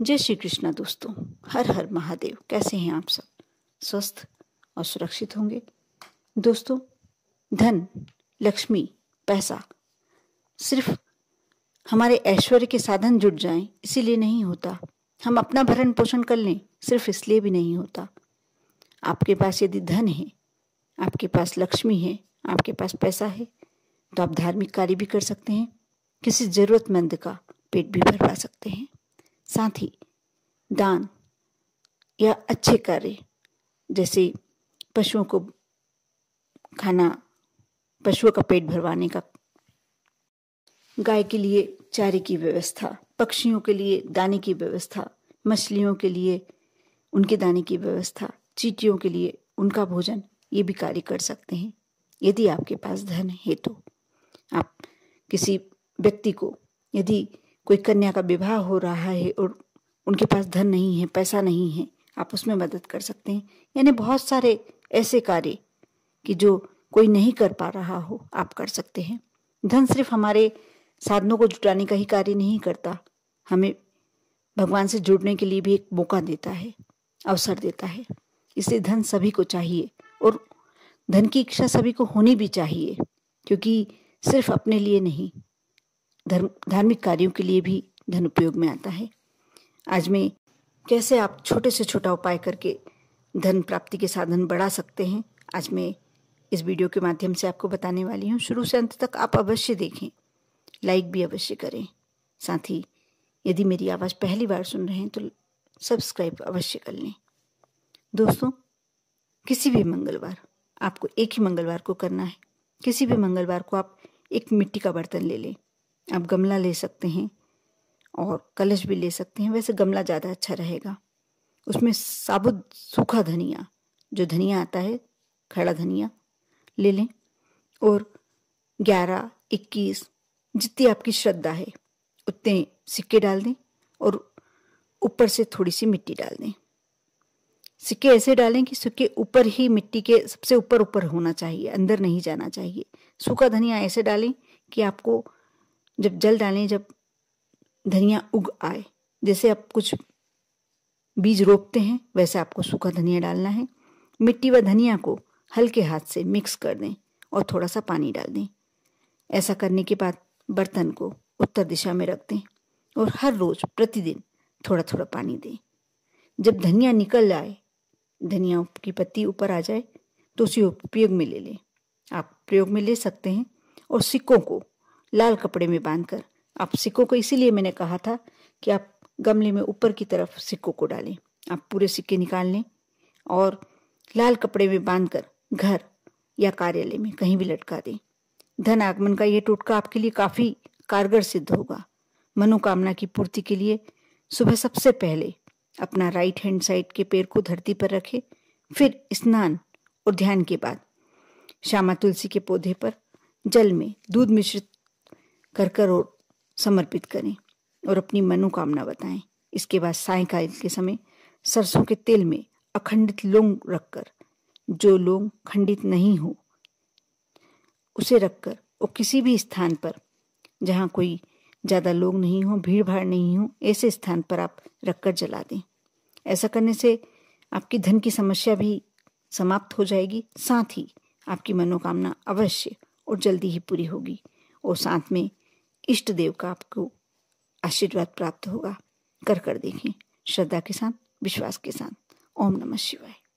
जय श्री कृष्णा दोस्तों हर हर महादेव कैसे हैं आप सब स्वस्थ और सुरक्षित होंगे दोस्तों धन लक्ष्मी पैसा सिर्फ हमारे ऐश्वर्य के साधन जुट जाएं इसीलिए नहीं होता हम अपना भरण पोषण कर लें सिर्फ इसलिए भी नहीं होता आपके पास यदि धन है आपके पास लक्ष्मी है आपके पास पैसा है तो आप धार्मिक कार्य भी कर सकते हैं किसी ज़रूरतमंद का पेट भी भरवा सकते हैं साथ ही दान या अच्छे कार्य जैसे पशुओं को खाना पशुओं का पेट भरवाने का गाय के लिए चारे की व्यवस्था पक्षियों के लिए दाने की व्यवस्था मछलियों के लिए उनके दाने की व्यवस्था चीटियों के लिए उनका भोजन ये भी कार्य कर सकते हैं यदि आपके पास धन है तो आप किसी व्यक्ति को यदि कोई कन्या का विवाह हो रहा है और उनके पास धन नहीं है पैसा नहीं है आप उसमें मदद कर सकते हैं यानी बहुत सारे ऐसे कार्य कि जो कोई नहीं कर पा रहा हो आप कर सकते हैं धन सिर्फ हमारे साधनों को जुटाने का ही कार्य नहीं करता हमें भगवान से जुड़ने के लिए भी एक मौका देता है अवसर देता है इसलिए धन सभी को चाहिए और धन की इच्छा सभी को होनी भी चाहिए क्योंकि सिर्फ अपने लिए नहीं धर्म धार्मिक कार्यों के लिए भी धन उपयोग में आता है आज में कैसे आप छोटे से छोटा उपाय करके धन प्राप्ति के साधन बढ़ा सकते हैं आज मैं इस वीडियो के माध्यम से आपको बताने वाली हूँ शुरू से अंत तक आप अवश्य देखें लाइक भी अवश्य करें साथ ही यदि मेरी आवाज़ पहली बार सुन रहे हैं तो सब्सक्राइब अवश्य कर लें दोस्तों किसी भी मंगलवार आपको एक ही मंगलवार को करना है किसी भी मंगलवार को आप एक मिट्टी का बर्तन ले लें आप गमला ले सकते हैं और कलश भी ले सकते हैं वैसे गमला ज़्यादा अच्छा रहेगा उसमें साबुत सूखा धनिया जो धनिया आता है खड़ा धनिया ले लें और ग्यारह इक्कीस जितनी आपकी श्रद्धा है उतने सिक्के डाल दें और ऊपर से थोड़ी सी मिट्टी डाल दें सिक्के ऐसे डालें कि सिक्के ऊपर ही मिट्टी के सबसे ऊपर ऊपर होना चाहिए अंदर नहीं जाना चाहिए सूखा धनिया ऐसे डालें कि आपको जब जल डालें जब धनिया उग आए जैसे आप कुछ बीज रोपते हैं वैसे आपको सूखा धनिया डालना है मिट्टी व धनिया को हल्के हाथ से मिक्स कर दें और थोड़ा सा पानी डाल दें ऐसा करने के बाद बर्तन को उत्तर दिशा में रख दें और हर रोज प्रतिदिन थोड़ा थोड़ा पानी दें जब धनिया निकल आए धनिया की पत्ती ऊपर आ जाए तो उसे उपयोग में ले लें आप प्रयोग में ले सकते हैं और सिक्कों को लाल कपड़े में बांधकर आप सिक्कों को इसीलिए मैंने कहा था कि आप गमले में ऊपर की तरफ सिक्कों को डालें आप पूरे सिक्के निकाल लें और लाल कपड़े में बांधकर घर या कार्यालय में कहीं भी लटका दें धन आगमन का यह टोटका आपके लिए काफी कारगर सिद्ध होगा मनोकामना की पूर्ति के लिए सुबह सबसे पहले अपना राइट हैंड साइड के पैर को धरती पर रखें फिर स्नान और ध्यान के बाद श्यामा तुलसी के पौधे पर जल में दूध मिश्रित कर कर और समर्पित करें और अपनी मनोकामना बताएं इसके बाद सायकाल के समय सरसों के तेल में अखंडित लोंग रखकर जो लोंग खंडित नहीं हो उसे रखकर और किसी भी स्थान पर जहाँ कोई ज़्यादा लोग नहीं हो भीड़ भाड़ नहीं हो ऐसे स्थान पर आप रखकर जला दें ऐसा करने से आपकी धन की समस्या भी समाप्त हो जाएगी साथ ही आपकी मनोकामना अवश्य और जल्दी ही पूरी होगी और साथ में इष्ट देव का आपको आशीर्वाद प्राप्त होगा कर कर देखें श्रद्धा के साथ विश्वास के साथ ओम नमः शिवाय